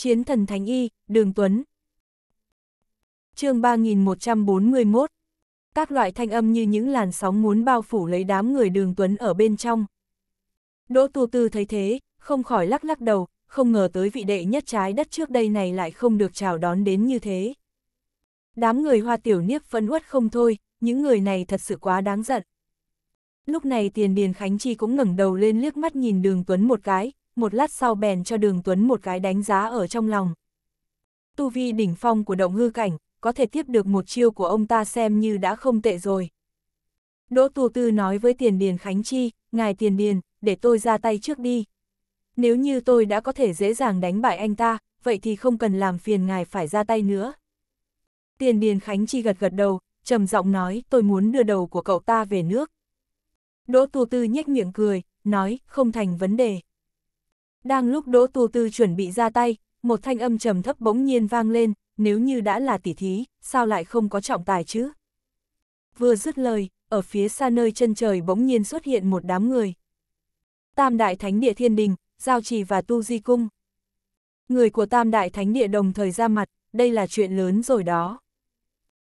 Chiến thần Thánh Y, Đường Tuấn. chương 3141 Các loại thanh âm như những làn sóng muốn bao phủ lấy đám người Đường Tuấn ở bên trong. Đỗ Tu Tư thấy thế, không khỏi lắc lắc đầu, không ngờ tới vị đệ nhất trái đất trước đây này lại không được chào đón đến như thế. Đám người hoa tiểu niếp phấn uất không thôi, những người này thật sự quá đáng giận. Lúc này Tiền Điền Khánh Chi cũng ngẩng đầu lên liếc mắt nhìn Đường Tuấn một cái, một lát sau bèn cho Đường Tuấn một cái đánh giá ở trong lòng. Tu vi đỉnh phong của động hư cảnh, có thể tiếp được một chiêu của ông ta xem như đã không tệ rồi. Đỗ Tu Tư nói với Tiền Điền Khánh Chi, ngài Tiền Điền, để tôi ra tay trước đi. Nếu như tôi đã có thể dễ dàng đánh bại anh ta, vậy thì không cần làm phiền ngài phải ra tay nữa. Tiền Điền Khánh Chi gật gật đầu, trầm giọng nói tôi muốn đưa đầu của cậu ta về nước. Đỗ Tu Tư nhếch miệng cười, nói không thành vấn đề. Đang lúc Đỗ Tu Tư chuẩn bị ra tay, một thanh âm trầm thấp bỗng nhiên vang lên, nếu như đã là tỉ thí, sao lại không có trọng tài chứ? Vừa dứt lời, ở phía xa nơi chân trời bỗng nhiên xuất hiện một đám người. Tam Đại Thánh Địa Thiên Đình, Giao Trì và Tu Di Cung. Người của Tam Đại Thánh Địa đồng thời ra mặt, đây là chuyện lớn rồi đó.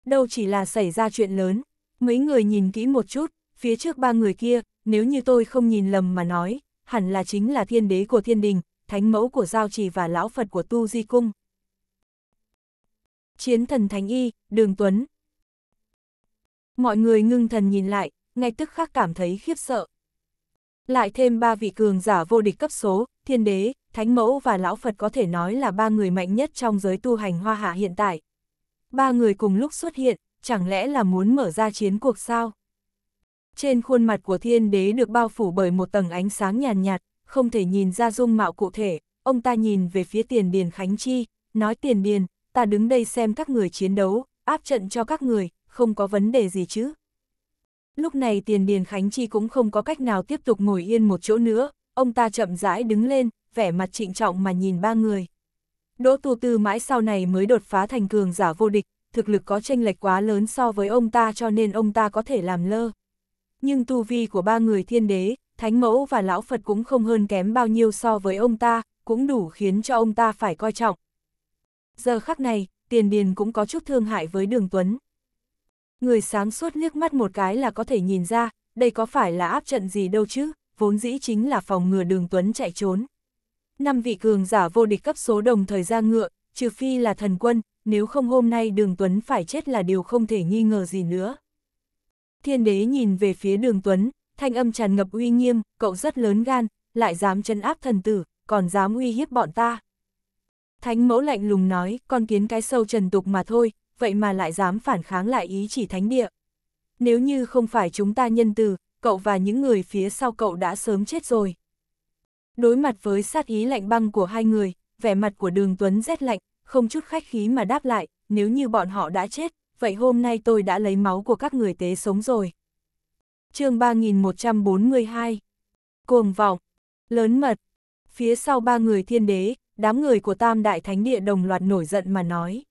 Đâu chỉ là xảy ra chuyện lớn, mấy người nhìn kỹ một chút, phía trước ba người kia, nếu như tôi không nhìn lầm mà nói, hẳn là chính là thiên đế của thiên đình, thánh mẫu của giao trì và lão Phật của tu di cung. Chiến thần thánh y, đường tuấn. Mọi người ngưng thần nhìn lại, ngay tức khắc cảm thấy khiếp sợ. Lại thêm ba vị cường giả vô địch cấp số, thiên đế, thánh mẫu và lão Phật có thể nói là ba người mạnh nhất trong giới tu hành hoa hạ hiện tại. Ba người cùng lúc xuất hiện, chẳng lẽ là muốn mở ra chiến cuộc sao? Trên khuôn mặt của thiên đế được bao phủ bởi một tầng ánh sáng nhàn nhạt, nhạt, không thể nhìn ra dung mạo cụ thể, ông ta nhìn về phía tiền điền Khánh Chi, nói tiền điền, ta đứng đây xem các người chiến đấu, áp trận cho các người, không có vấn đề gì chứ. Lúc này tiền điền Khánh Chi cũng không có cách nào tiếp tục ngồi yên một chỗ nữa, ông ta chậm rãi đứng lên, vẻ mặt trịnh trọng mà nhìn ba người. Đỗ tu tư mãi sau này mới đột phá thành cường giả vô địch, thực lực có tranh lệch quá lớn so với ông ta cho nên ông ta có thể làm lơ nhưng tu vi của ba người thiên đế, thánh mẫu và lão Phật cũng không hơn kém bao nhiêu so với ông ta, cũng đủ khiến cho ông ta phải coi trọng. Giờ khắc này, tiền điền cũng có chút thương hại với đường Tuấn. Người sáng suốt liếc mắt một cái là có thể nhìn ra, đây có phải là áp trận gì đâu chứ, vốn dĩ chính là phòng ngừa đường Tuấn chạy trốn. Năm vị cường giả vô địch cấp số đồng thời ra ngựa, trừ phi là thần quân, nếu không hôm nay đường Tuấn phải chết là điều không thể nghi ngờ gì nữa. Thiên đế nhìn về phía đường Tuấn, thanh âm tràn ngập uy nghiêm, cậu rất lớn gan, lại dám chân áp thần tử, còn dám uy hiếp bọn ta. Thánh mẫu lạnh lùng nói, con kiến cái sâu trần tục mà thôi, vậy mà lại dám phản kháng lại ý chỉ thánh địa. Nếu như không phải chúng ta nhân từ, cậu và những người phía sau cậu đã sớm chết rồi. Đối mặt với sát ý lạnh băng của hai người, vẻ mặt của đường Tuấn rét lạnh, không chút khách khí mà đáp lại, nếu như bọn họ đã chết, vậy hôm nay tôi đã lấy máu của các người tế sống rồi. chương 3142 Cuồng vọng Lớn mật Phía sau ba người thiên đế, đám người của tam đại thánh địa đồng loạt nổi giận mà nói.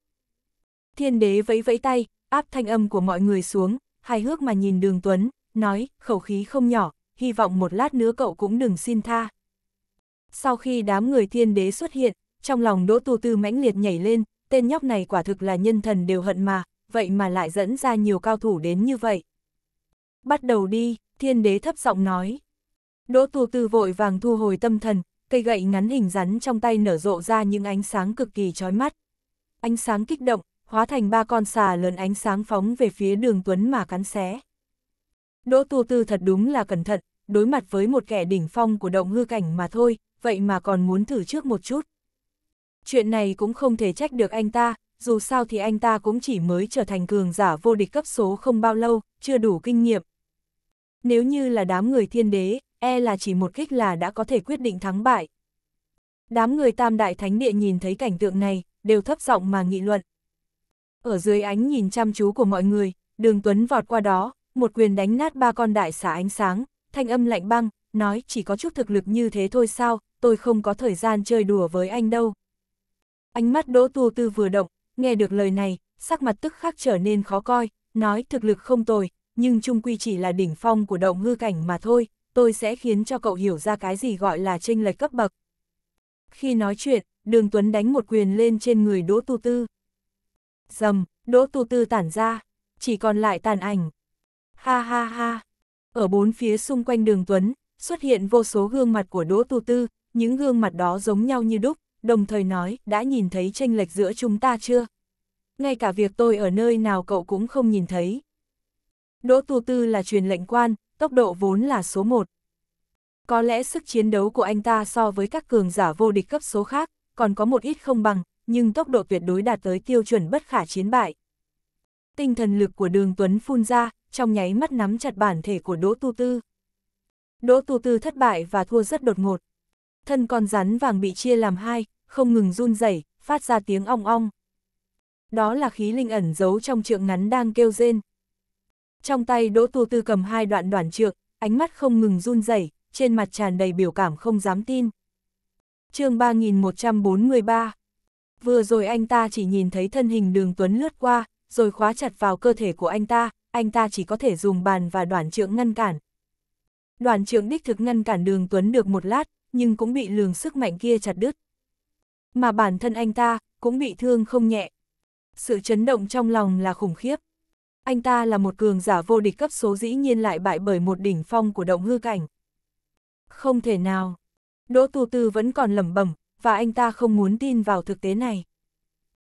Thiên đế vẫy vẫy tay, áp thanh âm của mọi người xuống, hài hước mà nhìn đường Tuấn, nói, khẩu khí không nhỏ, hy vọng một lát nữa cậu cũng đừng xin tha. Sau khi đám người thiên đế xuất hiện, trong lòng đỗ tu tư mãnh liệt nhảy lên, tên nhóc này quả thực là nhân thần đều hận mà, vậy mà lại dẫn ra nhiều cao thủ đến như vậy. Bắt đầu đi, thiên đế thấp giọng nói. Đỗ tu tư vội vàng thu hồi tâm thần, cây gậy ngắn hình rắn trong tay nở rộ ra những ánh sáng cực kỳ chói mắt. Ánh sáng kích động, hóa thành ba con xà lớn ánh sáng phóng về phía đường Tuấn mà cắn xé. Đỗ tu tư thật đúng là cẩn thận, đối mặt với một kẻ đỉnh phong của động hư cảnh mà thôi, vậy mà còn muốn thử trước một chút. Chuyện này cũng không thể trách được anh ta, dù sao thì anh ta cũng chỉ mới trở thành cường giả vô địch cấp số không bao lâu, chưa đủ kinh nghiệm. Nếu như là đám người thiên đế, e là chỉ một kích là đã có thể quyết định thắng bại. Đám người tam đại thánh địa nhìn thấy cảnh tượng này, đều thấp giọng mà nghị luận. Ở dưới ánh nhìn chăm chú của mọi người, đường Tuấn vọt qua đó, một quyền đánh nát ba con đại xả ánh sáng, thanh âm lạnh băng, nói chỉ có chút thực lực như thế thôi sao, tôi không có thời gian chơi đùa với anh đâu. Ánh mắt Đỗ Tu Tư vừa động, nghe được lời này, sắc mặt tức khắc trở nên khó coi, nói thực lực không tồi, nhưng chung quy chỉ là đỉnh phong của động ngư cảnh mà thôi, tôi sẽ khiến cho cậu hiểu ra cái gì gọi là chênh lệch cấp bậc. Khi nói chuyện, Đường Tuấn đánh một quyền lên trên người Đỗ Tu Tư. Dầm, Đỗ Tu Tư tản ra, chỉ còn lại tàn ảnh. Ha ha ha. Ở bốn phía xung quanh Đường Tuấn, xuất hiện vô số gương mặt của Đỗ Tu Tư, những gương mặt đó giống nhau như đúc, đồng thời nói, đã nhìn thấy tranh lệch giữa chúng ta chưa? Ngay cả việc tôi ở nơi nào cậu cũng không nhìn thấy. Đỗ Tu Tư là truyền lệnh quan, tốc độ vốn là số 1. Có lẽ sức chiến đấu của anh ta so với các cường giả vô địch cấp số khác, còn có một ít không bằng, nhưng tốc độ tuyệt đối đạt tới tiêu chuẩn bất khả chiến bại. Tinh thần lực của đường Tuấn phun ra, trong nháy mắt nắm chặt bản thể của Đỗ Tu Tư. Đỗ Tu Tư thất bại và thua rất đột ngột, thân con rắn vàng bị chia làm hai, không ngừng run rẩy, phát ra tiếng ong ong. Đó là khí linh ẩn giấu trong trượng ngắn đang kêu rên. Trong tay Đỗ Tu Tư cầm hai đoạn đoạn trượng, ánh mắt không ngừng run rẩy, trên mặt tràn đầy biểu cảm không dám tin. chương 3143 Vừa rồi anh ta chỉ nhìn thấy thân hình đường Tuấn lướt qua, rồi khóa chặt vào cơ thể của anh ta, anh ta chỉ có thể dùng bàn và đoạn trượng ngăn cản. đoạn trượng đích thực ngăn cản đường Tuấn được một lát, nhưng cũng bị lường sức mạnh kia chặt đứt. Mà bản thân anh ta, cũng bị thương không nhẹ. Sự chấn động trong lòng là khủng khiếp. Anh ta là một cường giả vô địch cấp số dĩ nhiên lại bại bởi một đỉnh phong của động hư cảnh. Không thể nào. Đỗ Tu Tư vẫn còn lẩm bẩm và anh ta không muốn tin vào thực tế này.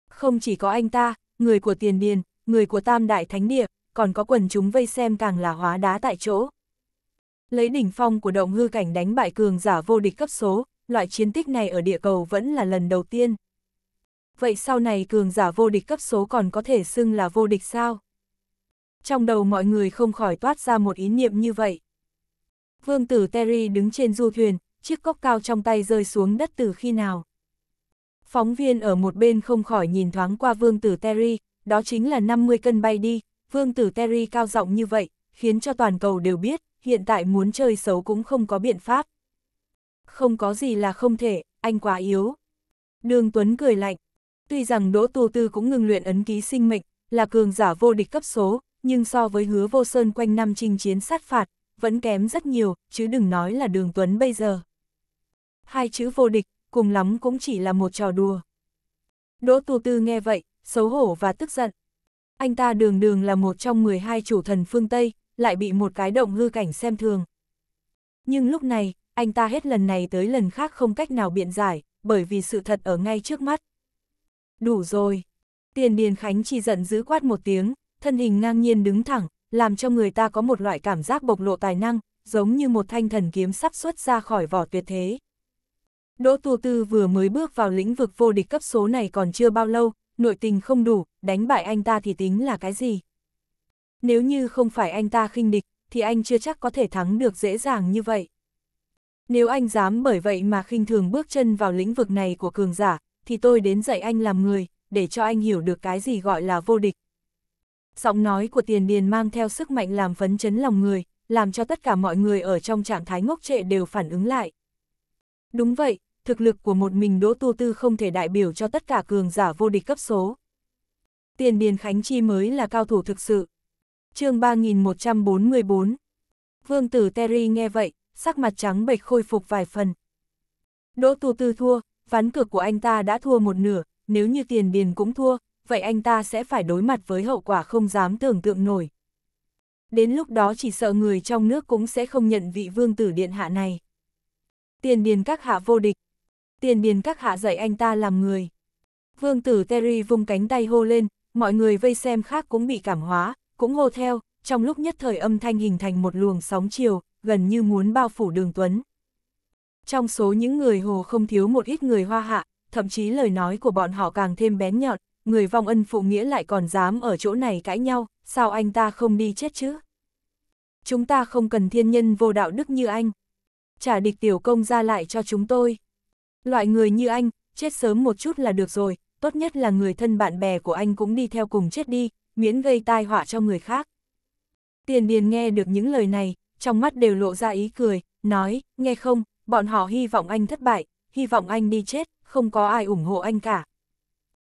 Không chỉ có anh ta, người của Tiền Điền, người của Tam Đại Thánh Địa, còn có quần chúng vây xem càng là hóa đá tại chỗ. Lấy đỉnh phong của động hư cảnh đánh bại cường giả vô địch cấp số, loại chiến tích này ở địa cầu vẫn là lần đầu tiên. Vậy sau này cường giả vô địch cấp số còn có thể xưng là vô địch sao? Trong đầu mọi người không khỏi toát ra một ý niệm như vậy. Vương tử Terry đứng trên du thuyền, chiếc cốc cao trong tay rơi xuống đất từ khi nào. Phóng viên ở một bên không khỏi nhìn thoáng qua vương tử Terry, đó chính là 50 cân bay đi, vương tử Terry cao giọng như vậy, khiến cho toàn cầu đều biết, hiện tại muốn chơi xấu cũng không có biện pháp. Không có gì là không thể, anh quá yếu. Đường Tuấn cười lạnh. Tuy rằng Đỗ Tu Tư cũng ngừng luyện ấn ký sinh mệnh, là cường giả vô địch cấp số, nhưng so với hứa vô sơn quanh năm chinh chiến sát phạt, vẫn kém rất nhiều, chứ đừng nói là đường Tuấn bây giờ. Hai chữ vô địch, cùng lắm cũng chỉ là một trò đùa. Đỗ Tu Tư nghe vậy, xấu hổ và tức giận. Anh ta đường đường là một trong 12 chủ thần phương Tây, lại bị một cái động hư cảnh xem thường. Nhưng lúc này, anh ta hết lần này tới lần khác không cách nào biện giải, bởi vì sự thật ở ngay trước mắt. Đủ rồi. Tiền Điền Khánh chỉ giận dữ quát một tiếng, thân hình ngang nhiên đứng thẳng, làm cho người ta có một loại cảm giác bộc lộ tài năng, giống như một thanh thần kiếm sắp xuất ra khỏi vỏ tuyệt thế. Đỗ Tu Tư vừa mới bước vào lĩnh vực vô địch cấp số này còn chưa bao lâu, nội tình không đủ, đánh bại anh ta thì tính là cái gì? nếu như không phải anh ta khinh địch, thì anh chưa chắc có thể thắng được dễ dàng như vậy. Nếu anh dám bởi vậy mà khinh thường bước chân vào lĩnh vực này của cường giả, thì tôi đến dạy anh làm người, để cho anh hiểu được cái gì gọi là vô địch. Giọng nói của tiền điền mang theo sức mạnh làm phấn chấn lòng người, làm cho tất cả mọi người ở trong trạng thái ngốc trệ đều phản ứng lại. Đúng vậy, thực lực của một mình Đỗ Tu Tư không thể đại biểu cho tất cả cường giả vô địch cấp số. Tiền Điền Khánh Chi mới là cao thủ thực sự, chương 3144. Vương tử Terry nghe vậy, sắc mặt trắng bệch khôi phục vài phần. Đỗ tu tư thua, ván cược của anh ta đã thua một nửa, nếu như tiền điền cũng thua, vậy anh ta sẽ phải đối mặt với hậu quả không dám tưởng tượng nổi. Đến lúc đó chỉ sợ người trong nước cũng sẽ không nhận vị vương tử điện hạ này. Tiền điền các hạ vô địch. Tiền điền các hạ dạy anh ta làm người. Vương tử Terry vung cánh tay hô lên, mọi người vây xem khác cũng bị cảm hóa, cũng hô theo, trong lúc nhất thời âm thanh hình thành một luồng sóng chiều, gần như muốn bao phủ đường Tuấn. Trong số những người hồ không thiếu một ít người hoa hạ, thậm chí lời nói của bọn họ càng thêm bén nhọn, người vong ân phụ nghĩa lại còn dám ở chỗ này cãi nhau, sao anh ta không đi chết chứ? Chúng ta không cần thiên nhân vô đạo đức như anh. Trả địch tiểu công ra lại cho chúng tôi. Loại người như anh, chết sớm một chút là được rồi, tốt nhất là người thân bạn bè của anh cũng đi theo cùng chết đi, miễn gây tai họa cho người khác. Tiền Điền nghe được những lời này, trong mắt đều lộ ra ý cười, nói, nghe không, bọn họ hy vọng anh thất bại, hy vọng anh đi chết, không có ai ủng hộ anh cả.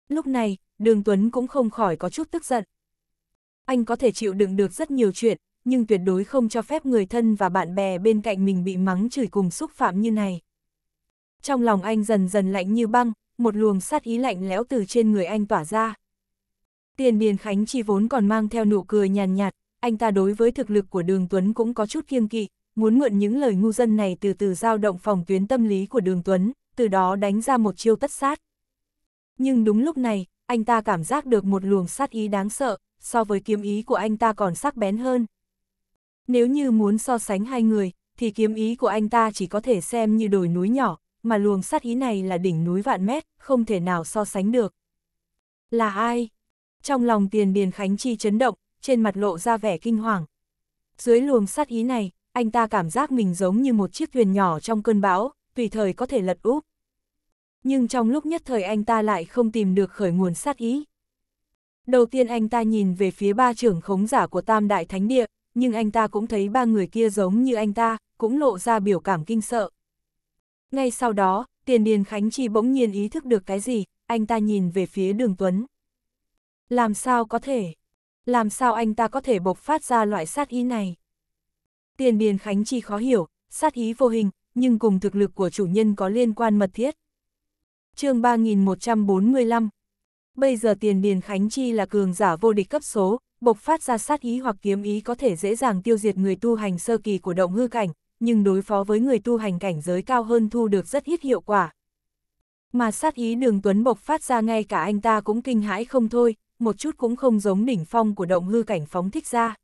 Lúc này, Đường Tuấn cũng không khỏi có chút tức giận. Anh có thể chịu đựng được rất nhiều chuyện, nhưng tuyệt đối không cho phép người thân và bạn bè bên cạnh mình bị mắng chửi cùng xúc phạm như này. Trong lòng anh dần dần lạnh như băng, một luồng sát ý lạnh lẽo từ trên người anh tỏa ra. Tiền Miền Khánh Chi vốn còn mang theo nụ cười nhàn nhạt, anh ta đối với thực lực của Đường Tuấn cũng có chút kiêng kỵ, muốn mượn những lời ngu dân này từ từ giao động phòng tuyến tâm lý của Đường Tuấn, từ đó đánh ra một chiêu tất sát. Nhưng đúng lúc này, anh ta cảm giác được một luồng sát ý đáng sợ, so với kiếm ý của anh ta còn sắc bén hơn. Nếu như muốn so sánh hai người, thì kiếm ý của anh ta chỉ có thể xem như đồi núi nhỏ, mà luồng sát ý này là đỉnh núi vạn mét, không thể nào so sánh được. Là ai? trong lòng tiền điền Khánh Chi chấn động, trên mặt lộ ra vẻ kinh hoàng. Dưới luồng sát ý này, anh ta cảm giác mình giống như một chiếc thuyền nhỏ trong cơn bão, tùy thời có thể lật úp. Nhưng trong lúc nhất thời anh ta lại không tìm được khởi nguồn sát ý. Đầu tiên anh ta nhìn về phía ba trưởng khống giả của Tam Đại Thánh Địa, nhưng anh ta cũng thấy ba người kia giống như anh ta, cũng lộ ra biểu cảm kinh sợ. Ngay sau đó, Tiền Điền Khánh Chi bỗng nhiên ý thức được cái gì, anh ta nhìn về phía Đường Tuấn. Làm sao có thể? Làm sao anh ta có thể bộc phát ra loại sát ý này? Tiền Điền Khánh Chi khó hiểu, sát ý vô hình, nhưng cùng thực lực của chủ nhân có liên quan mật thiết. chương 3145 Bây giờ Tiền Điền Khánh Chi là cường giả vô địch cấp số, bộc phát ra sát ý hoặc kiếm ý có thể dễ dàng tiêu diệt người tu hành sơ kỳ của động hư cảnh, nhưng đối phó với người tu hành cảnh giới cao hơn thu được rất ít hiệu quả. Mà sát ý đường Tuấn bộc phát ra ngay cả anh ta cũng kinh hãi không thôi, một chút cũng không giống đỉnh phong của động hư cảnh phóng thích ra.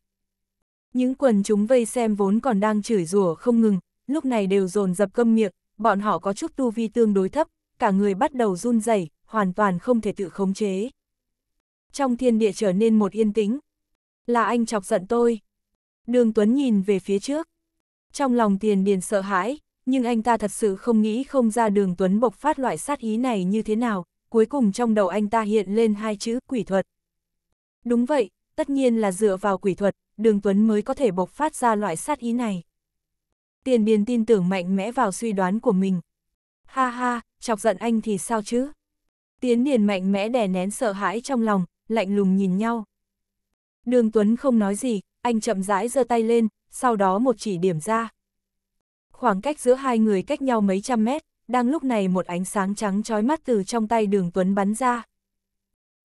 Những quần chúng vây xem vốn còn đang chửi rủa không ngừng, lúc này đều dồn dập câm miệng, bọn họ có chút tu vi tương đối thấp, cả người bắt đầu run rẩy, hoàn toàn không thể tự khống chế. Trong thiên địa trở nên một yên tĩnh. Là anh chọc giận tôi. Đường Tuấn nhìn về phía trước. Trong lòng tiền điền sợ hãi, nhưng anh ta thật sự không nghĩ không ra đường Tuấn bộc phát loại sát ý này như thế nào, cuối cùng trong đầu anh ta hiện lên hai chữ quỷ thuật. Đúng vậy, tất nhiên là dựa vào quỷ thuật, Đường Tuấn mới có thể bộc phát ra loại sát ý này. Tiền Điền tin tưởng mạnh mẽ vào suy đoán của mình. Ha ha, chọc giận anh thì sao chứ? Tiến Điền mạnh mẽ đè nén sợ hãi trong lòng, lạnh lùng nhìn nhau. Đường Tuấn không nói gì, anh chậm rãi giơ tay lên, sau đó một chỉ điểm ra. Khoảng cách giữa hai người cách nhau mấy trăm mét, đang lúc này một ánh sáng trắng trói mắt từ trong tay đường Tuấn bắn ra.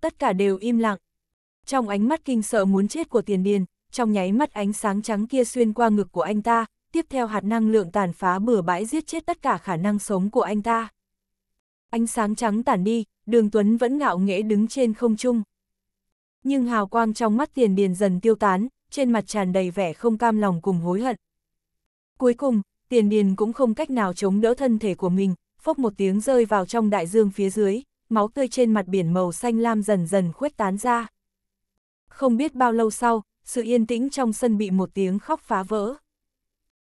Tất cả đều im lặng. Trong ánh mắt kinh sợ muốn chết của tiền điền, trong nháy mắt ánh sáng trắng kia xuyên qua ngực của anh ta, tiếp theo hạt năng lượng tàn phá bừa bãi giết chết tất cả khả năng sống của anh ta. Ánh sáng trắng tản đi, đường Tuấn vẫn ngạo nghễ đứng trên không trung. Nhưng hào quang trong mắt tiền điền dần tiêu tán, trên mặt tràn đầy vẻ không cam lòng cùng hối hận. Cuối cùng, tiền điền cũng không cách nào chống đỡ thân thể của mình, phốc một tiếng rơi vào trong đại dương phía dưới, máu tươi trên mặt biển màu xanh lam dần dần khuếch tán ra. Không biết bao lâu sau, sự yên tĩnh trong sân bị một tiếng khóc phá vỡ.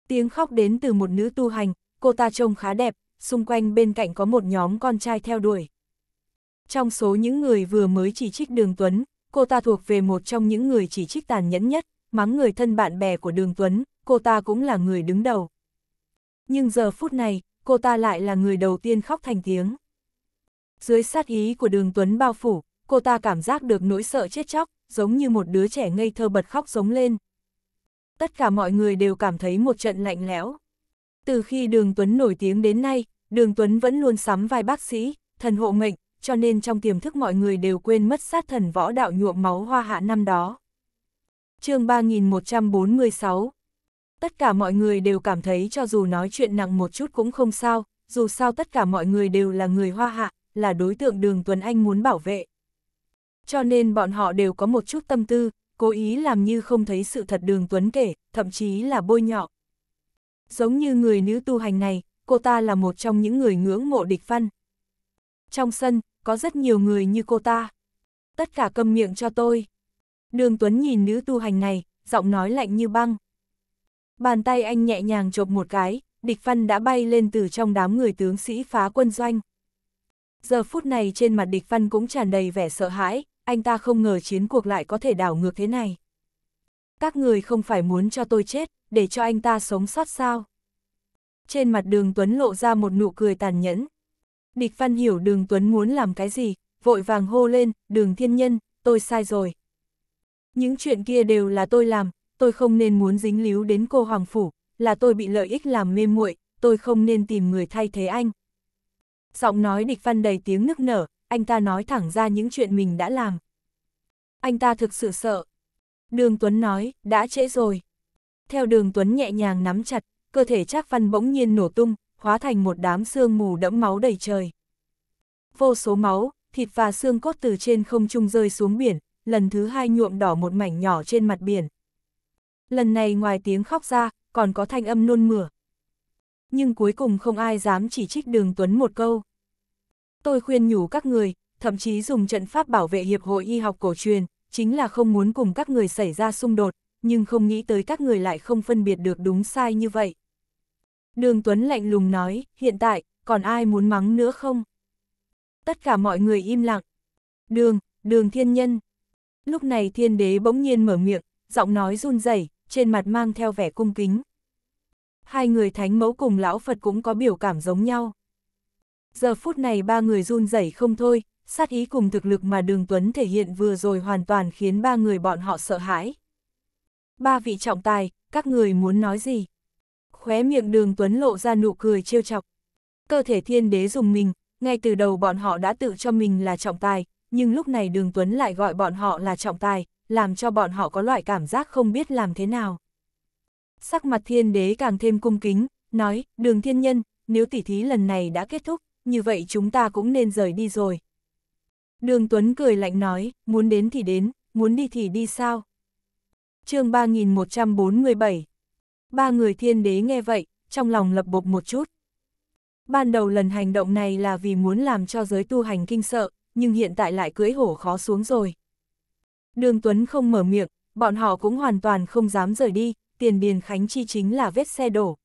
Tiếng khóc đến từ một nữ tu hành, cô ta trông khá đẹp, xung quanh bên cạnh có một nhóm con trai theo đuổi. Trong số những người vừa mới chỉ trích Đường Tuấn, cô ta thuộc về một trong những người chỉ trích tàn nhẫn nhất, mắng người thân bạn bè của Đường Tuấn, cô ta cũng là người đứng đầu. Nhưng giờ phút này, cô ta lại là người đầu tiên khóc thành tiếng. Dưới sát ý của đường Tuấn bao phủ, cô ta cảm giác được nỗi sợ chết chóc, giống như một đứa trẻ ngây thơ bật khóc giống lên. Tất cả mọi người đều cảm thấy một trận lạnh lẽo. Từ khi đường Tuấn nổi tiếng đến nay, đường Tuấn vẫn luôn sắm vai bác sĩ, thần hộ mệnh, cho nên trong tiềm thức mọi người đều quên mất sát thần võ đạo nhuộm máu hoa hạ năm đó. chương 3146, tất cả mọi người đều cảm thấy cho dù nói chuyện nặng một chút cũng không sao, dù sao tất cả mọi người đều là người hoa hạ, là đối tượng đường Tuấn Anh muốn bảo vệ. Cho nên bọn họ đều có một chút tâm tư, cố ý làm như không thấy sự thật đường Tuấn kể, thậm chí là bôi nhọ. Giống như người nữ tu hành này, cô ta là một trong những người ngưỡng mộ địch văn. Trong sân, có rất nhiều người như cô ta. Tất cả câm miệng cho tôi. Đường Tuấn nhìn nữ tu hành này, giọng nói lạnh như băng. Bàn tay anh nhẹ nhàng chộp một cái, địch văn đã bay lên từ trong đám người tướng sĩ phá quân doanh. Giờ phút này trên mặt địch văn cũng tràn đầy vẻ sợ hãi, anh ta không ngờ chiến cuộc lại có thể đảo ngược thế này. Các người không phải muốn cho tôi chết, để cho anh ta sống sót sao? Trên mặt đường Tuấn lộ ra một nụ cười tàn nhẫn. Địch văn hiểu đường Tuấn muốn làm cái gì, vội vàng hô lên, đường thiên nhân, tôi sai rồi. Những chuyện kia đều là tôi làm, tôi không nên muốn dính líu đến cô Hoàng Phủ, là tôi bị lợi ích làm mê muội, tôi không nên tìm người thay thế anh. Giọng nói địch văn đầy tiếng nức nở, anh ta nói thẳng ra những chuyện mình đã làm. Anh ta thực sự sợ. Đường Tuấn nói, đã trễ rồi. Theo đường Tuấn nhẹ nhàng nắm chặt, cơ thể chắc Văn bỗng nhiên nổ tung, hóa thành một đám xương mù đẫm máu đầy trời. Vô số máu, thịt và xương cốt từ trên không trung rơi xuống biển, lần thứ hai nhuộm đỏ một mảnh nhỏ trên mặt biển. Lần này ngoài tiếng khóc ra, còn có thanh âm nôn mửa. Nhưng cuối cùng không ai dám chỉ trích đường Tuấn một câu. Tôi khuyên nhủ các người, thậm chí dùng trận pháp bảo vệ Hiệp hội Y học cổ truyền, chính là không muốn cùng các người xảy ra xung đột, nhưng không nghĩ tới các người lại không phân biệt được đúng sai như vậy. Đường Tuấn lạnh lùng nói, hiện tại, còn ai muốn mắng nữa không? Tất cả mọi người im lặng. Đường, đường thiên nhân. Lúc này thiên đế bỗng nhiên mở miệng, giọng nói run rẩy trên mặt mang theo vẻ cung kính. Hai người thánh mẫu cùng lão Phật cũng có biểu cảm giống nhau. Giờ phút này ba người run rẩy không thôi, sát ý cùng thực lực mà Đường Tuấn thể hiện vừa rồi hoàn toàn khiến ba người bọn họ sợ hãi. Ba vị trọng tài, các người muốn nói gì? Khóe miệng Đường Tuấn lộ ra nụ cười trêu chọc. Cơ thể thiên đế dùng mình, ngay từ đầu bọn họ đã tự cho mình là trọng tài, nhưng lúc này Đường Tuấn lại gọi bọn họ là trọng tài, làm cho bọn họ có loại cảm giác không biết làm thế nào. Sắc mặt thiên đế càng thêm cung kính, nói, đường thiên nhân, nếu tỉ thí lần này đã kết thúc, như vậy chúng ta cũng nên rời đi rồi. Đường Tuấn cười lạnh nói, muốn đến thì đến, muốn đi thì đi sao? chương 3147 Ba người thiên đế nghe vậy, trong lòng lập bộc một chút. Ban đầu lần hành động này là vì muốn làm cho giới tu hành kinh sợ, nhưng hiện tại lại cưỡi hổ khó xuống rồi. Đường Tuấn không mở miệng, bọn họ cũng hoàn toàn không dám rời đi, tiền điền khánh chi chính là vết xe đổ.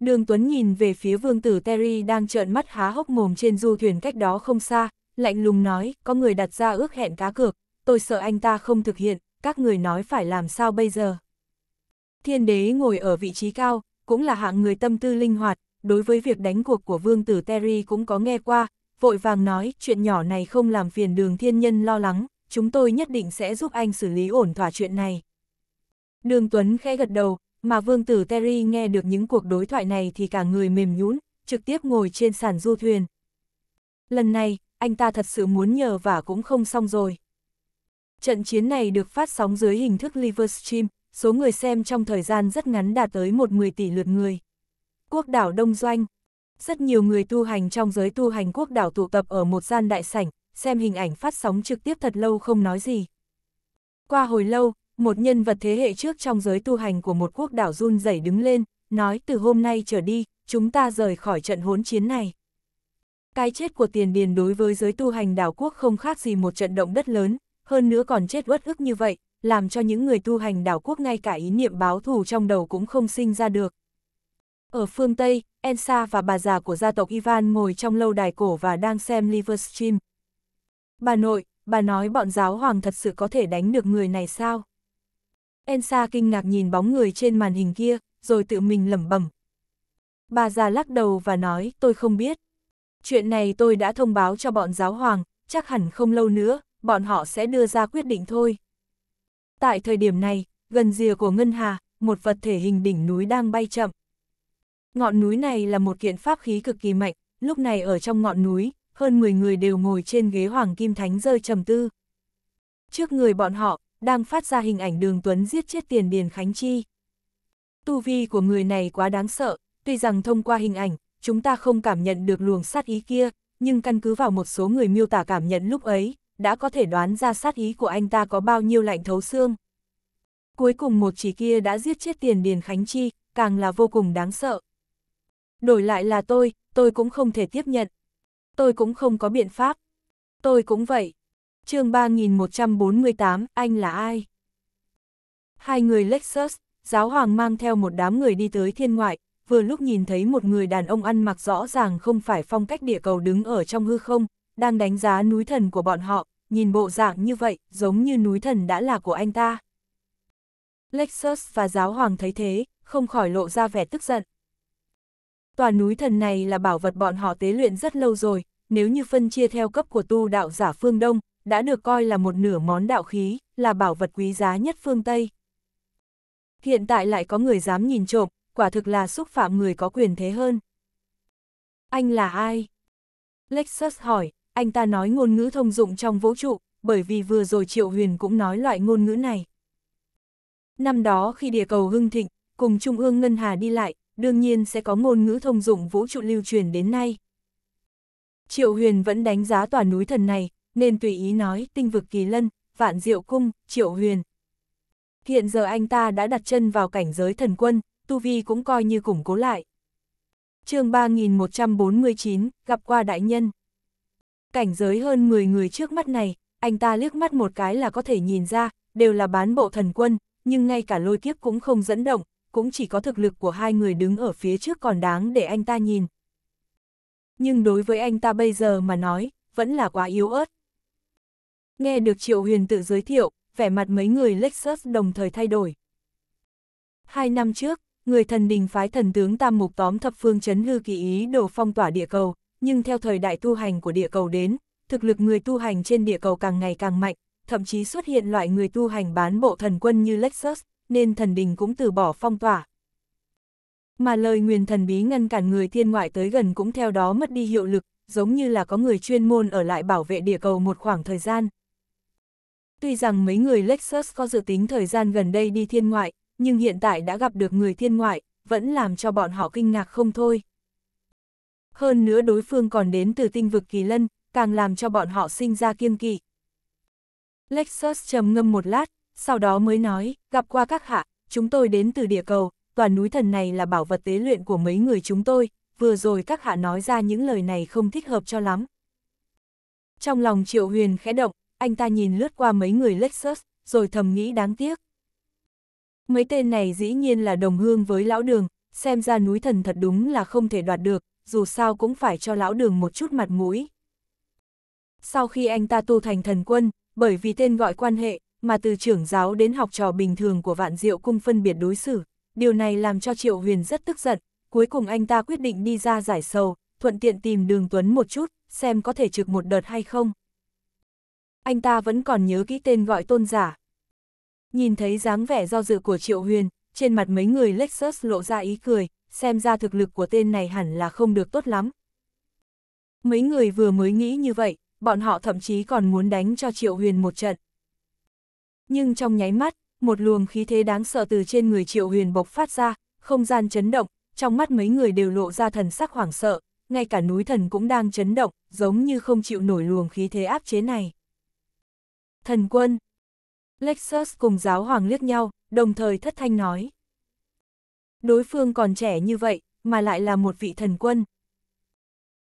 Đường Tuấn nhìn về phía vương tử Terry đang trợn mắt há hốc mồm trên du thuyền cách đó không xa, lạnh lùng nói, có người đặt ra ước hẹn cá cược, tôi sợ anh ta không thực hiện, các người nói phải làm sao bây giờ. Thiên đế ngồi ở vị trí cao, cũng là hạng người tâm tư linh hoạt, đối với việc đánh cuộc của vương tử Terry cũng có nghe qua, vội vàng nói, chuyện nhỏ này không làm phiền đường thiên nhân lo lắng, chúng tôi nhất định sẽ giúp anh xử lý ổn thỏa chuyện này. Đường Tuấn khẽ gật đầu, mà vương tử Terry nghe được những cuộc đối thoại này thì cả người mềm nhũn, trực tiếp ngồi trên sàn du thuyền. Lần này, anh ta thật sự muốn nhờ và cũng không xong rồi. Trận chiến này được phát sóng dưới hình thức livestream, số người xem trong thời gian rất ngắn đạt tới 1-10 tỷ lượt người. Quốc đảo Đông Doanh Rất nhiều người tu hành trong giới tu hành quốc đảo tụ tập ở một gian đại sảnh, xem hình ảnh phát sóng trực tiếp thật lâu không nói gì. Qua hồi lâu, một nhân vật thế hệ trước trong giới tu hành của một quốc đảo run rẩy đứng lên, nói từ hôm nay trở đi, chúng ta rời khỏi trận hỗn chiến này. Cái chết của tiền điền đối với giới tu hành đảo quốc không khác gì một trận động đất lớn, hơn nữa còn chết uất ức như vậy, làm cho những người tu hành đảo quốc ngay cả ý niệm báo thù trong đầu cũng không sinh ra được. Ở phương Tây, Ensa và bà già của gia tộc Ivan ngồi trong lâu đài cổ và đang xem Livestream, Bà nội, bà nói bọn giáo hoàng thật sự có thể đánh được người này sao? ensa kinh ngạc nhìn bóng người trên màn hình kia, rồi tự mình lẩm bẩm. Bà già lắc đầu và nói, tôi không biết. Chuyện này tôi đã thông báo cho bọn giáo hoàng, chắc hẳn không lâu nữa, bọn họ sẽ đưa ra quyết định thôi. Tại thời điểm này, gần rìa của Ngân Hà, một vật thể hình đỉnh núi đang bay chậm. Ngọn núi này là một kiện pháp khí cực kỳ mạnh, lúc này ở trong ngọn núi, hơn 10 người đều ngồi trên ghế hoàng kim thánh rơi trầm tư. Trước người bọn họ, đang phát ra hình ảnh đường Tuấn giết chết tiền Điền Khánh Chi. Tu vi của người này quá đáng sợ, tuy rằng thông qua hình ảnh, chúng ta không cảm nhận được luồng sát ý kia, nhưng căn cứ vào một số người miêu tả cảm nhận lúc ấy, đã có thể đoán ra sát ý của anh ta có bao nhiêu lạnh thấu xương. Cuối cùng một chỉ kia đã giết chết tiền Điền Khánh Chi, càng là vô cùng đáng sợ. Đổi lại là tôi, tôi cũng không thể tiếp nhận tôi cũng không có biện pháp. Tôi cũng vậy. chương 3148, anh là ai? Hai người Lexus, giáo hoàng mang theo một đám người đi tới thiên ngoại, vừa lúc nhìn thấy một người đàn ông ăn mặc rõ ràng không phải phong cách địa cầu đứng ở trong hư không, đang đánh giá núi thần của bọn họ, nhìn bộ dạng như vậy, giống như núi thần đã là của anh ta. Lexus và giáo hoàng thấy thế, không khỏi lộ ra vẻ tức giận tòa núi thần này là bảo vật bọn họ tế luyện rất lâu rồi, nếu như phân chia theo cấp của tu đạo giả phương Đông, đã được coi là một nửa món đạo khí, là bảo vật quý giá nhất phương Tây. Hiện tại lại có người dám nhìn trộm, quả thực là xúc phạm người có quyền thế hơn. Anh là ai? Lexus hỏi, anh ta nói ngôn ngữ thông dụng trong vũ trụ, bởi vì vừa rồi Triệu Huyền cũng nói loại ngôn ngữ này. Năm đó khi địa cầu hưng thịnh, cùng Trung ương Ngân Hà đi lại, đương nhiên sẽ có ngôn ngữ thông dụng vũ trụ lưu truyền đến nay. Triệu Huyền vẫn đánh giá tòa núi thần này, nên tùy ý nói tinh vực kỳ lân, vạn diệu cung, Triệu Huyền. Hiện giờ anh ta đã đặt chân vào cảnh giới thần quân, Tu Vi cũng coi như củng cố lại. chương 3149, gặp qua đại nhân. Cảnh giới hơn 10 người trước mắt này, anh ta liếc mắt một cái là có thể nhìn ra, đều là bán bộ thần quân, nhưng ngay cả lôi kiếp cũng không dẫn động, cũng chỉ có thực lực của hai người đứng ở phía trước còn đáng để anh ta nhìn. Nhưng đối với anh ta bây giờ mà nói, vẫn là quá yếu ớt. Nghe được Triệu Huyền tự giới thiệu, vẻ mặt mấy người Lexus đồng thời thay đổi. Hai năm trước, người thần đình phái thần tướng Tam Mục tóm thập phương chấn hư kỳ ý đồ phong tỏa địa cầu, nhưng theo thời đại tu hành của địa cầu đến, thực lực người tu hành trên địa cầu càng ngày càng mạnh, thậm chí xuất hiện loại người tu hành bán bộ thần quân như Lexus, nên thần đình cũng từ bỏ phong tỏa. Mà lời nguyền thần bí ngăn cản người thiên ngoại tới gần cũng theo đó mất đi hiệu lực, giống như là có người chuyên môn ở lại bảo vệ địa cầu một khoảng thời gian. Tuy rằng mấy người Lexus có dự tính thời gian gần đây đi thiên ngoại, nhưng hiện tại đã gặp được người thiên ngoại, vẫn làm cho bọn họ kinh ngạc không thôi. Hơn nữa đối phương còn đến từ tinh vực kỳ lân, càng làm cho bọn họ sinh ra kiêng kỵ. Lexus trầm ngâm một lát, sau đó mới nói, gặp qua các hạ, chúng tôi đến từ địa cầu, toàn núi thần này là bảo vật tế luyện của mấy người chúng tôi, vừa rồi các hạ nói ra những lời này không thích hợp cho lắm. Trong lòng Triệu Huyền khẽ động, anh ta nhìn lướt qua mấy người Lexus, rồi thầm nghĩ đáng tiếc. Mấy tên này dĩ nhiên là đồng hương với lão đường, xem ra núi thần thật đúng là không thể đoạt được, dù sao cũng phải cho lão đường một chút mặt mũi. Sau khi anh ta tu thành thần quân, bởi vì tên gọi quan hệ, mà từ trưởng giáo đến học trò bình thường của vạn diệu cung phân biệt đối xử. Điều này làm cho Triệu Huyền rất tức giận, cuối cùng anh ta quyết định đi ra giải sầu, thuận tiện tìm đường Tuấn một chút, xem có thể trực một đợt hay không. Anh ta vẫn còn nhớ kỹ tên gọi tôn giả. Nhìn thấy dáng vẻ do dự của Triệu Huyền, trên mặt mấy người Lexus lộ ra ý cười, xem ra thực lực của tên này hẳn là không được tốt lắm. Mấy người vừa mới nghĩ như vậy, bọn họ thậm chí còn muốn đánh cho Triệu Huyền một trận nhưng trong nháy mắt, một luồng khí thế đáng sợ từ trên người triệu huyền bộc phát ra, không gian chấn động, trong mắt mấy người đều lộ ra thần sắc hoảng sợ, ngay cả núi thần cũng đang chấn động, giống như không chịu nổi luồng khí thế áp chế này. Thần quân Lexus cùng giáo hoàng liếc nhau, đồng thời thất thanh nói. Đối phương còn trẻ như vậy, mà lại là một vị thần quân.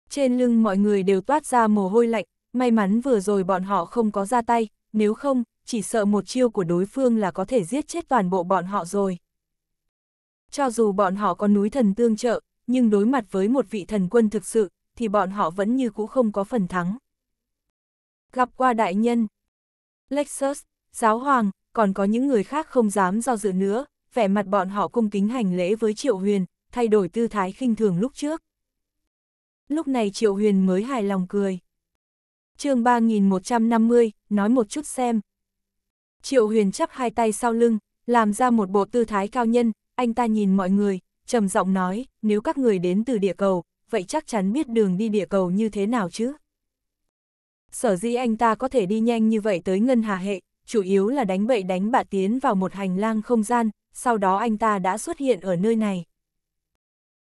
Trên lưng mọi người đều toát ra mồ hôi lạnh, may mắn vừa rồi bọn họ không có ra tay, nếu không, chỉ sợ một chiêu của đối phương là có thể giết chết toàn bộ bọn họ rồi. Cho dù bọn họ có núi thần tương trợ, nhưng đối mặt với một vị thần quân thực sự, thì bọn họ vẫn như cũ không có phần thắng. Gặp qua đại nhân, Lexus, giáo hoàng, còn có những người khác không dám do dự nữa, vẻ mặt bọn họ cung kính hành lễ với Triệu Huyền, thay đổi tư thái khinh thường lúc trước. Lúc này Triệu Huyền mới hài lòng cười. chương 3150, nói một chút xem, Triệu Huyền chắp hai tay sau lưng, làm ra một bộ tư thái cao nhân, anh ta nhìn mọi người, trầm giọng nói, nếu các người đến từ địa cầu, vậy chắc chắn biết đường đi địa cầu như thế nào chứ? Sở dĩ anh ta có thể đi nhanh như vậy tới Ngân Hà Hệ, chủ yếu là đánh bậy đánh bạ tiến vào một hành lang không gian, sau đó anh ta đã xuất hiện ở nơi này.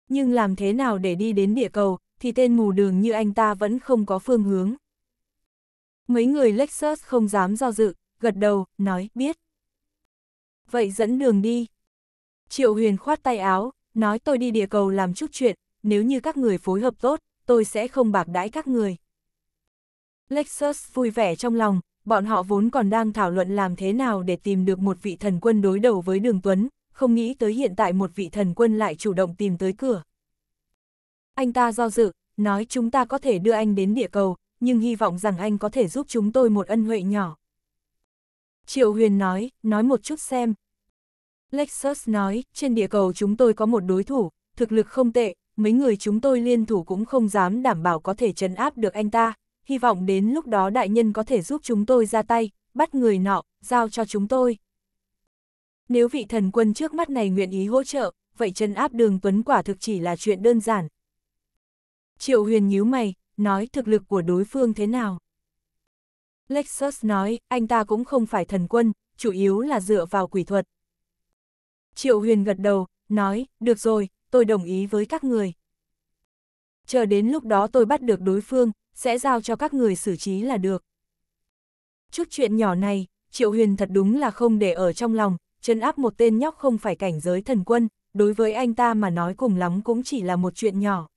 Nhưng làm thế nào để đi đến địa cầu, thì tên mù đường như anh ta vẫn không có phương hướng. Mấy người Lexus không dám do dự, gật đầu, nói, biết. Vậy dẫn đường đi. Triệu Huyền khoát tay áo, nói tôi đi địa cầu làm chút chuyện, nếu như các người phối hợp tốt, tôi sẽ không bạc đãi các người. Lexus vui vẻ trong lòng, bọn họ vốn còn đang thảo luận làm thế nào để tìm được một vị thần quân đối đầu với Đường Tuấn, không nghĩ tới hiện tại một vị thần quân lại chủ động tìm tới cửa. Anh ta do dự, nói chúng ta có thể đưa anh đến địa cầu, nhưng hy vọng rằng anh có thể giúp chúng tôi một ân huệ nhỏ. Triệu Huyền nói, nói một chút xem. Lexus nói, trên địa cầu chúng tôi có một đối thủ, thực lực không tệ, mấy người chúng tôi liên thủ cũng không dám đảm bảo có thể trấn áp được anh ta, hy vọng đến lúc đó đại nhân có thể giúp chúng tôi ra tay, bắt người nọ, giao cho chúng tôi. Nếu vị thần quân trước mắt này nguyện ý hỗ trợ, vậy trấn áp đường tuấn quả thực chỉ là chuyện đơn giản. Triệu huyền nhíu mày, nói thực lực của đối phương thế nào? Lexus nói, anh ta cũng không phải thần quân, chủ yếu là dựa vào quỷ thuật. Triệu Huyền gật đầu, nói, được rồi, tôi đồng ý với các người. Chờ đến lúc đó tôi bắt được đối phương, sẽ giao cho các người xử trí là được. Chút chuyện nhỏ này, Triệu Huyền thật đúng là không để ở trong lòng, chân áp một tên nhóc không phải cảnh giới thần quân, đối với anh ta mà nói cùng lắm cũng chỉ là một chuyện nhỏ.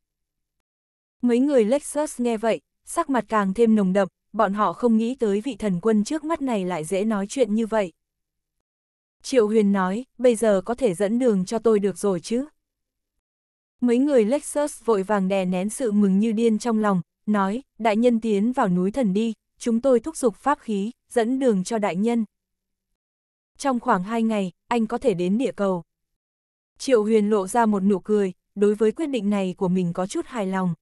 Mấy người Lexus nghe vậy, sắc mặt càng thêm nồng đậm, bọn họ không nghĩ tới vị thần quân trước mắt này lại dễ nói chuyện như vậy. Triệu Huyền nói, bây giờ có thể dẫn đường cho tôi được rồi chứ. Mấy người Lexus vội vàng đè nén sự mừng như điên trong lòng, nói, đại nhân tiến vào núi thần đi, chúng tôi thúc giục pháp khí, dẫn đường cho đại nhân. Trong khoảng 2 ngày, anh có thể đến địa cầu. Triệu Huyền lộ ra một nụ cười, đối với quyết định này của mình có chút hài lòng.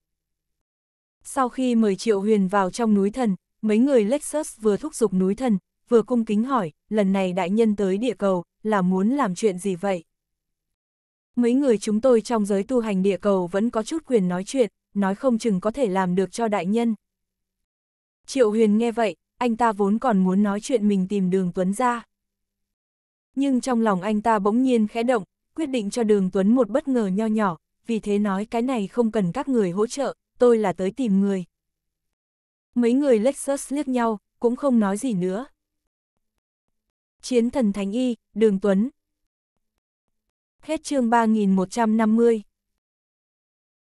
Sau khi mời Triệu Huyền vào trong núi thần, mấy người Lexus vừa thúc giục núi thần, vừa cung kính hỏi, lần này đại nhân tới địa cầu, là muốn làm chuyện gì vậy? Mấy người chúng tôi trong giới tu hành địa cầu vẫn có chút quyền nói chuyện, nói không chừng có thể làm được cho đại nhân. Triệu Huyền nghe vậy, anh ta vốn còn muốn nói chuyện mình tìm đường Tuấn ra. Nhưng trong lòng anh ta bỗng nhiên khẽ động, quyết định cho đường Tuấn một bất ngờ nho nhỏ, vì thế nói cái này không cần các người hỗ trợ, tôi là tới tìm người mấy người Lexus liếc nhau, cũng không nói gì nữa. Chiến thần Thánh Y, Đường Tuấn Hết chương 3150